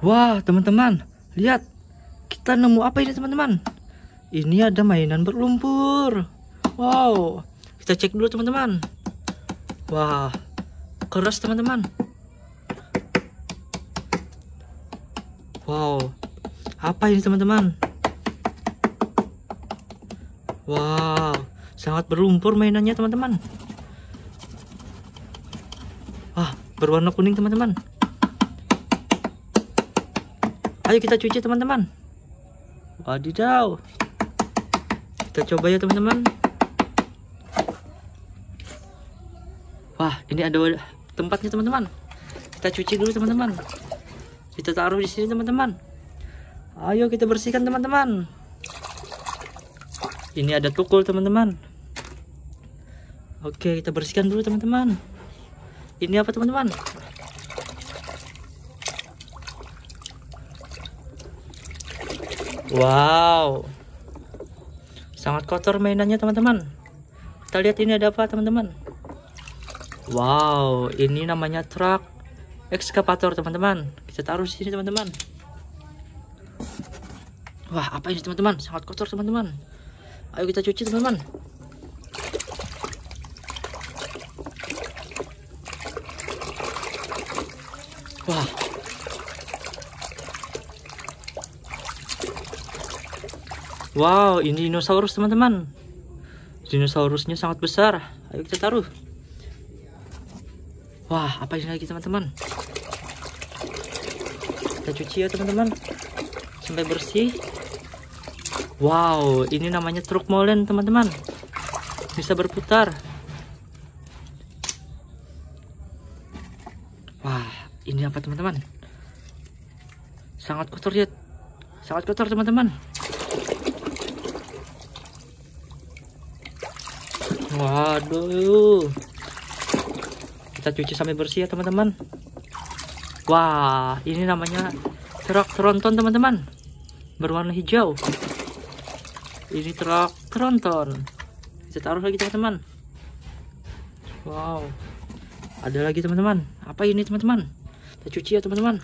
Wah teman-teman Lihat Kita nemu apa ini teman-teman Ini ada mainan berlumpur Wow Kita cek dulu teman-teman Wah Keras teman-teman Wow Apa ini teman-teman Wow Sangat berlumpur mainannya teman-teman Wah Berwarna kuning teman-teman ayo kita cuci teman-teman wadidaw kita coba ya teman-teman wah ini ada tempatnya teman-teman kita cuci dulu teman-teman kita taruh di sini teman-teman ayo kita bersihkan teman-teman ini ada tukul teman-teman oke kita bersihkan dulu teman-teman ini apa teman-teman Wow. Sangat kotor mainannya teman-teman. Kita lihat ini ada apa teman-teman. Wow, ini namanya truk ekskavator teman-teman. Kita taruh di sini teman-teman. Wah, apa ini teman-teman? Sangat kotor teman-teman. Ayo kita cuci teman-teman. Wah, Wow, ini dinosaurus teman-teman. Dinosaurusnya sangat besar. Ayo kita taruh. Wah, apa ini lagi teman-teman? Kita cuci ya teman-teman. Sampai bersih. Wow, ini namanya truk molen teman-teman. Bisa berputar. Wah, ini apa teman-teman? Sangat kotor ya. Sangat kotor teman-teman. waduh kita cuci sampai bersih ya teman-teman wah ini namanya truk tronton teman-teman berwarna hijau ini truk tronton kita taruh lagi teman-teman wow ada lagi teman-teman apa ini teman-teman kita cuci ya teman-teman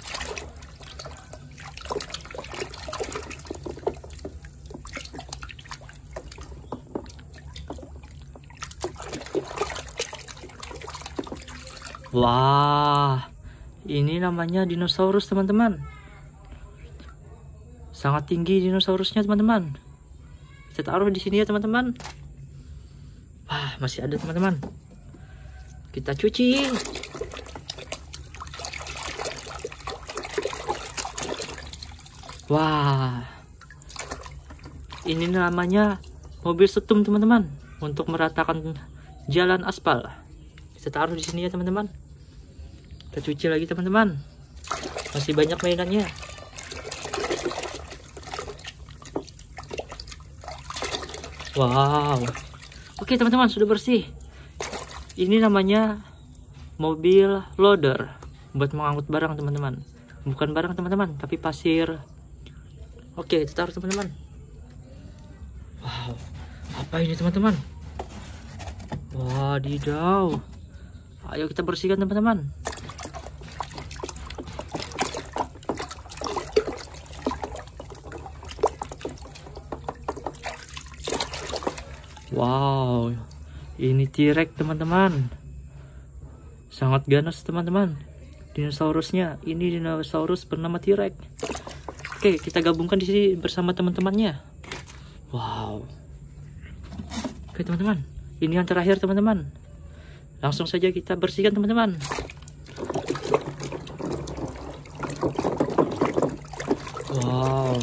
Wah, ini namanya dinosaurus teman-teman. Sangat tinggi dinosaurusnya teman-teman. Kita taruh di sini ya teman-teman. Wah, masih ada teman-teman. Kita cuci. Wah, ini namanya mobil setum teman-teman untuk meratakan jalan aspal. Kita taruh di sini ya teman-teman kita cuci lagi teman-teman masih banyak mainannya wow oke teman-teman sudah bersih ini namanya mobil loader buat mengangkut barang teman-teman bukan barang teman-teman tapi pasir oke kita taruh teman-teman wow apa ini teman-teman wadidaw ayo kita bersihkan teman-teman Wow, ini T-Rex teman-teman. Sangat ganas teman-teman. Dinosaurusnya, ini dinosaurus bernama T-Rex. Oke, kita gabungkan di sini bersama teman-temannya. Wow. Oke teman-teman, ini yang terakhir teman-teman. Langsung saja kita bersihkan teman-teman. Wow.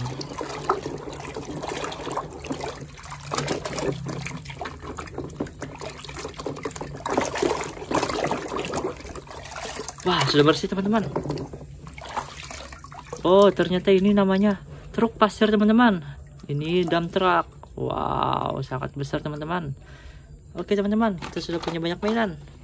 Wah, sudah bersih teman-teman. Oh, ternyata ini namanya truk pasir teman-teman. Ini dump truck. Wow, sangat besar teman-teman. Oke teman-teman, kita sudah punya banyak mainan.